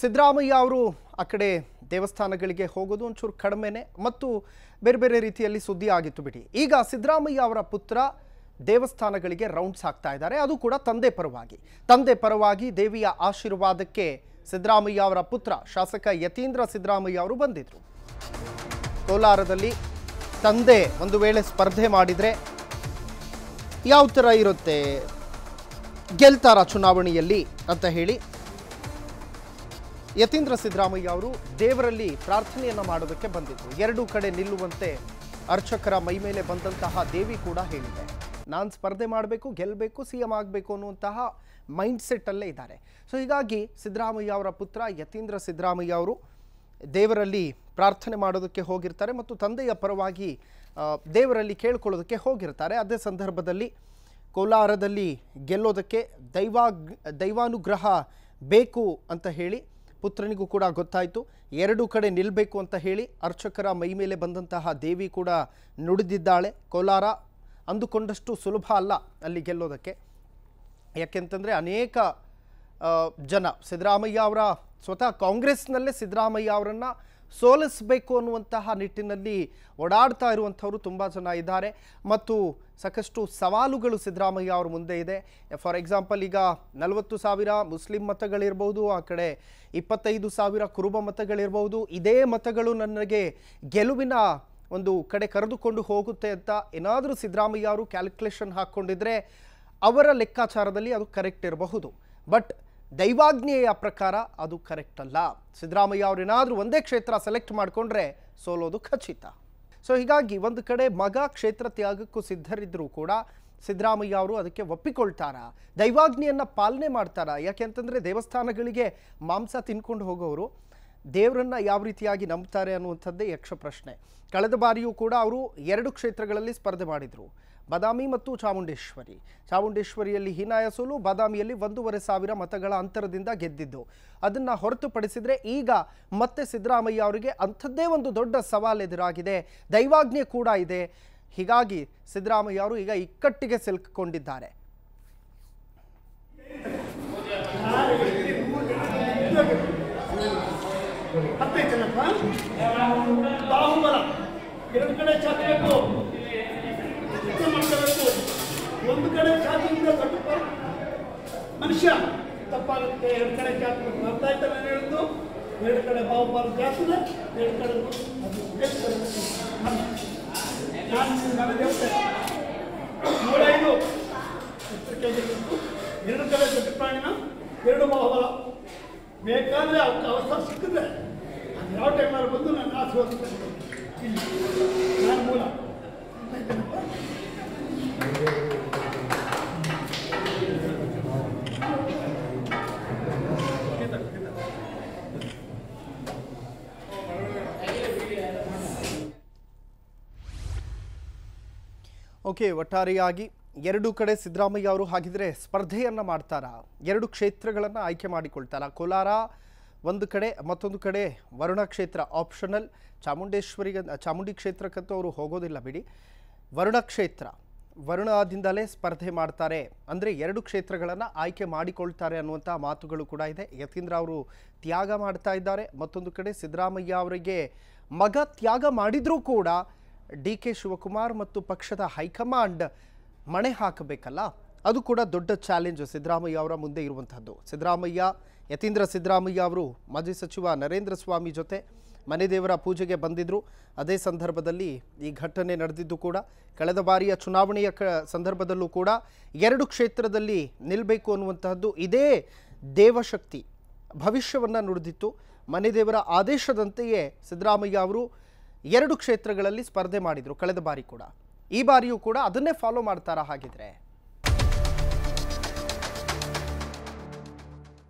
ಸಿದ್ದರಾಮಯ್ಯ ಅವರು ಆ ಕಡೆ ದೇವಸ್ಥಾನಗಳಿಗೆ ಹೋಗೋದು ಒಂಚೂರು ಕಡಿಮೆನೆ ಮತ್ತು ಬೇರೆ ಬೇರೆ ರೀತಿಯಲ್ಲಿ ಸುದ್ದಿ ಆಗಿತ್ತು ಬಿಡಿ ಈಗ ಸಿದ್ದರಾಮಯ್ಯ ಅವರ ಪುತ್ರ ದೇವಸ್ಥಾನಗಳಿಗೆ ರೌಂಡ್ಸ್ ಹಾಕ್ತಾ ಇದ್ದಾರೆ ಅದು ಕೂಡ ತಂದೆ ಪರವಾಗಿ ತಂದೆ ಪರವಾಗಿ ದೇವಿಯ ಆಶೀರ್ವಾದಕ್ಕೆ ಸಿದ್ದರಾಮಯ್ಯ ಅವರ ಪುತ್ರ ಶಾಸಕ ಯತೀಂದ್ರ ಸಿದ್ದರಾಮಯ್ಯ ಅವರು ಬಂದಿದ್ರು ಕೋಲಾರದಲ್ಲಿ ತಂದೆ ಒಂದು ವೇಳೆ ಸ್ಪರ್ಧೆ ಮಾಡಿದರೆ ಯಾವ ಥರ ಇರುತ್ತೆ ಗೆಲ್ತಾರ ಚುನಾವಣೆಯಲ್ಲಿ ಅಂತ ಹೇಳಿ ಯತೀಂದ್ರ ಸಿದ್ದರಾಮಯ್ಯ ಅವರು ದೇವರಲ್ಲಿ ಪ್ರಾರ್ಥನೆಯನ್ನು ಮಾಡೋದಕ್ಕೆ ಬಂದಿದ್ದರು ಎರಡೂ ಕಡೆ ನಿಲ್ಲುವಂತೆ ಅರ್ಚಕರ ಮೈ ಮೇಲೆ ಬಂದಂತಹ ದೇವಿ ಕೂಡ ಹೇಳಿದೆ ನಾನು ಸ್ಪರ್ಧೆ ಮಾಡಬೇಕು ಗೆಲ್ಲಬೇಕು ಸಿ ಎಂ ಆಗಬೇಕು ಅನ್ನುವಂತಹ ಮೈಂಡ್ಸೆಟ್ಟಲ್ಲೇ ಇದ್ದಾರೆ ಸೊ ಹೀಗಾಗಿ ಸಿದ್ದರಾಮಯ್ಯ ಅವರ ಪುತ್ರ ಯತೀಂದ್ರ ಸಿದ್ದರಾಮಯ್ಯ ಅವರು ದೇವರಲ್ಲಿ ಪ್ರಾರ್ಥನೆ ಮಾಡೋದಕ್ಕೆ ಹೋಗಿರ್ತಾರೆ ಮತ್ತು ತಂದೆಯ ಪರವಾಗಿ ದೇವರಲ್ಲಿ ಕೇಳ್ಕೊಳ್ಳೋದಕ್ಕೆ ಹೋಗಿರ್ತಾರೆ ಅದೇ ಸಂದರ್ಭದಲ್ಲಿ ಕೋಲಾರದಲ್ಲಿ ಗೆಲ್ಲೋದಕ್ಕೆ ದೈವಾ ದೈವಾನುಗ್ರಹ ಬೇಕು ಅಂತ ಹೇಳಿ ಪುತ್ರನಿಗೂ ಕೂಡ ಗೊತ್ತಾಯಿತು ಎರಡು ಕಡೆ ನಿಲ್ಲಬೇಕು ಅಂತ ಹೇಳಿ ಅರ್ಚಕರ ಮೈ ಮೇಲೆ ಬಂದಂತಹ ದೇವಿ ಕೂಡ ನುಡಿದಿದ್ದಾಳೆ ಕೋಲಾರ ಅಂದುಕೊಂಡಷ್ಟು ಸುಲಭ ಅಲ್ಲ ಅಲ್ಲಿ ಗೆಲ್ಲೋದಕ್ಕೆ ಯಾಕೆಂತಂದರೆ ಅನೇಕ ಜನ ಸಿದ್ದರಾಮಯ್ಯ ಅವರ ಸ್ವತಃ ಕಾಂಗ್ರೆಸ್ನಲ್ಲೇ ಸಿದ್ದರಾಮಯ್ಯ ಅವರನ್ನು ಸೋಲಿಸಬೇಕು ಅನ್ನುವಂತಹ ನಿಟ್ಟಿನಲ್ಲಿ ಓಡಾಡ್ತಾ ಇರುವಂಥವರು ತುಂಬ ಜನ ಇದ್ದಾರೆ ಮತ್ತು ಸಾಕಷ್ಟು ಸವಾಲುಗಳು ಸಿದ್ದರಾಮಯ್ಯ ಅವರ ಮುಂದೆ ಇದೆ ಫಾರ್ ಎಕ್ಸಾಂಪಲ್ ಈಗ ನಲವತ್ತು ಸಾವಿರ ಮುಸ್ಲಿಂ ಮತಗಳಿರ್ಬೋದು ಆ ಕಡೆ ಇಪ್ಪತ್ತೈದು ಸಾವಿರ ಕುರುಬ ಮತಗಳಿರ್ಬೋದು ಇದೇ ಮತಗಳು ನನಗೆ ಗೆಲುವಿನ ಒಂದು ಕಡೆ ಕರೆದುಕೊಂಡು ಹೋಗುತ್ತೆ ಅಂತ ಏನಾದರೂ ಸಿದ್ದರಾಮಯ್ಯ ಅವರು ಕ್ಯಾಲ್ಕುಲೇಷನ್ ಹಾಕ್ಕೊಂಡಿದ್ರೆ ಅವರ ಲೆಕ್ಕಾಚಾರದಲ್ಲಿ ಅದು ಕರೆಕ್ಟ್ ಇರಬಹುದು ಬಟ್ ದೈವಾಜ್ಞೆಯ ಪ್ರಕಾರ ಅದು ಕರೆಕ್ಟ್ ಅಲ್ಲ ಸಿದ್ದರಾಮಯ್ಯ ಅವರೇನಾದರೂ ಒಂದೇ ಕ್ಷೇತ್ರ ಸೆಲೆಕ್ಟ್ ಮಾಡಿಕೊಂಡ್ರೆ ಸೋಲೋದು ಖಚಿತ ಸೊ ಹೀಗಾಗಿ ಒಂದು ಕಡೆ ಮಗ ಕ್ಷೇತ್ರ ತ್ಯಾಗಕ್ಕೂ ಸಿದ್ಧರಿದ್ದರೂ ಕೂಡ ಸಿದ್ದರಾಮಯ್ಯ ಅವರು ಅದಕ್ಕೆ ಒಪ್ಪಿಕೊಳ್ತಾರಾ ದೈವಾಜ್ಞೆಯನ್ನು ಪಾಲನೆ ಮಾಡ್ತಾರಾ ಯಾಕೆ ಅಂತಂದರೆ ದೇವಸ್ಥಾನಗಳಿಗೆ ಮಾಂಸ ತಿನ್ಕೊಂಡು ಹೋಗೋರು ದೇವರನ್ನು ಯಾವ ರೀತಿಯಾಗಿ ನಂಬ್ತಾರೆ ಅನ್ನುವಂಥದ್ದೇ ಯಕ್ಷ ಪ್ರಶ್ನೆ ಕಳೆದ ಬಾರಿಯೂ ಕೂಡ ಅವರು ಎರಡು ಕ್ಷೇತ್ರಗಳಲ್ಲಿ ಸ್ಪರ್ಧೆ ಮಾಡಿದರು ಬಾದಾಮಿ ಮತ್ತು ಚಾಮುಂಡೇಶ್ವರಿ ಚಾಮುಂಡೇಶ್ವರಿಯಲ್ಲಿ ಹೀನಾಯ ಸೋಲು ಬಾದಾಮಿಯಲ್ಲಿ ಒಂದೂವರೆ ಸಾವಿರ ಮತಗಳ ಅಂತರದಿಂದ ಗೆದ್ದಿದ್ದು ಅದನ್ನು ಹೊರತುಪಡಿಸಿದರೆ ಈಗ ಮತ್ತೆ ಸಿದ್ದರಾಮಯ್ಯ ಅವರಿಗೆ ಅಂಥದ್ದೇ ಒಂದು ದೊಡ್ಡ ಸವಾಲು ಎದುರಾಗಿದೆ ದೈವಾಜ್ಞೆ ಕೂಡ ಇದೆ ಹೀಗಾಗಿ ಸಿದ್ದರಾಮಯ್ಯ ಅವರು ಈಗ ಇಕ್ಕಟ್ಟಿಗೆ ಸಿಲುಕಿಕೊಂಡಿದ್ದಾರೆ ಎರಡು ಕಡೆ ಒಂದು ಕಡೆ ಚಾಚಿನಿಂದ ಸ್ವಲ್ಪ ಮನುಷ್ಯ ತಪ್ಪಾಗುತ್ತೆ ಎರಡು ಕಡೆ ಬರ್ತಾ ಮಾಡ್ತಾ ನಾನು ಹೇಳಿದ್ದು ಎರಡು ಕಡೆ ಬಾವು ಜಾಸ್ತಿ ಎರಡು ಕಡೆ ನಾನು ನನಗೆ ನೂರೈದು ಎರಡು ಕಡೆ ದೊಡ್ಡ ಪ್ರಾಣಿನ ಎರಡು ಬಾಹುಬಲ ಬೇಕಾದರೆ ಅವಕಾಶ ಸಿಕ್ಕಿದ್ರೆ ಯಾವ ಟೈಮಲ್ಲಿ ಬಂದು ನಾನು ಆಶೀರ್ವಾದ ಓಕೆ ಒಟ್ಟಾರೆಯಾಗಿ ಎರಡು ಕಡೆ ಸಿದ್ದರಾಮಯ್ಯ ಅವರು ಹಾಗಿದ್ರೆ ಸ್ಪರ್ಧೆಯನ್ನು ಮಾಡ್ತಾರಾ ಎರಡು ಕ್ಷೇತ್ರಗಳನ್ನು ಆಯ್ಕೆ ಮಾಡಿಕೊಳ್ತಾರ ಕೋಲಾರ ಒಂದು ಕಡೆ ಮತ್ತೊಂದು ಕಡೆ ವರುಣ ಕ್ಷೇತ್ರ ಆಪ್ಷನಲ್ ಚಾಮುಂಡೇಶ್ವರಿ ಚಾಮುಂಡಿ ಕ್ಷೇತ್ರಕ್ಕಂತೂ ಅವರು ಹೋಗೋದಿಲ್ಲ ಬಿಡಿ ವರುಣ ಕ್ಷೇತ್ರ ವರುಣದಿಂದಲೇ ಸ್ಪರ್ಧೆ ಮಾಡ್ತಾರೆ ಅಂದರೆ ಎರಡು ಕ್ಷೇತ್ರಗಳನ್ನು ಆಯ್ಕೆ ಮಾಡಿಕೊಳ್ತಾರೆ ಅನ್ನುವಂಥ ಮಾತುಗಳು ಕೂಡ ಇದೆ ಯತೀಂದ್ರ ಅವರು ತ್ಯಾಗ ಮಾಡ್ತಾ ಇದ್ದಾರೆ ಮತ್ತೊಂದು ಕಡೆ ಸಿದ್ದರಾಮಯ್ಯ ಅವರಿಗೆ ಮಗ ತ್ಯಾಗ ಮಾಡಿದರೂ ಕೂಡ ಡಿ ಕೆ ಶಿವಕುಮಾರ್ ಮತ್ತು ಪಕ್ಷದ ಹೈಕಮಾಂಡ್ ಮಣೆ ಹಾಕಬೇಕಲ್ಲ ಅದು ಕೂಡ ದೊಡ್ಡ ಚಾಲೆಂಜ್ ಸಿದ್ದರಾಮಯ್ಯ ಅವರ ಮುಂದೆ ಇರುವಂಥದ್ದು ಸಿದ್ದರಾಮಯ್ಯ ಯತೀಂದ್ರ ಸಿದ್ದರಾಮಯ್ಯ ಅವರು ಮಾಜಿ ಸಚಿವ ನರೇಂದ್ರ ಸ್ವಾಮಿ ಜೊತೆ ಮನೆ ದೇವರ ಪೂಜೆಗೆ ಬಂದಿದ್ದರು ಅದೇ ಸಂದರ್ಭದಲ್ಲಿ ಈ ಘಟನೆ ನಡೆದಿದ್ದು ಕೂಡ ಕಳೆದ ಬಾರಿಯ ಚುನಾವಣೆಯ ಕ ಸಂದರ್ಭದಲ್ಲೂ ಕೂಡ ಎರಡು ಕ್ಷೇತ್ರದಲ್ಲಿ ನಿಲ್ಲಬೇಕು ಅನ್ನುವಂತಹದ್ದು ಇದೇ ದೇವಶಕ್ತಿ ಭವಿಷ್ಯವನ್ನು ನುಡಿದಿತ್ತು ಮನೆ ದೇವರ ಆದೇಶದಂತೆಯೇ ಸಿದ್ದರಾಮಯ್ಯ ಅವರು ಎರಡು ಕ್ಷೇತ್ರಗಳಲ್ಲಿ ಸ್ಪರ್ಧೆ ಮಾಡಿದರು ಕಳೆದ ಬಾರಿ ಕೂಡ ಈ ಬಾರಿಯೂ ಕೂಡ ಅದನ್ನೇ ಫಾಲೋ ಮಾಡ್ತಾರಾ ಹಾಗಿದ್ರೆ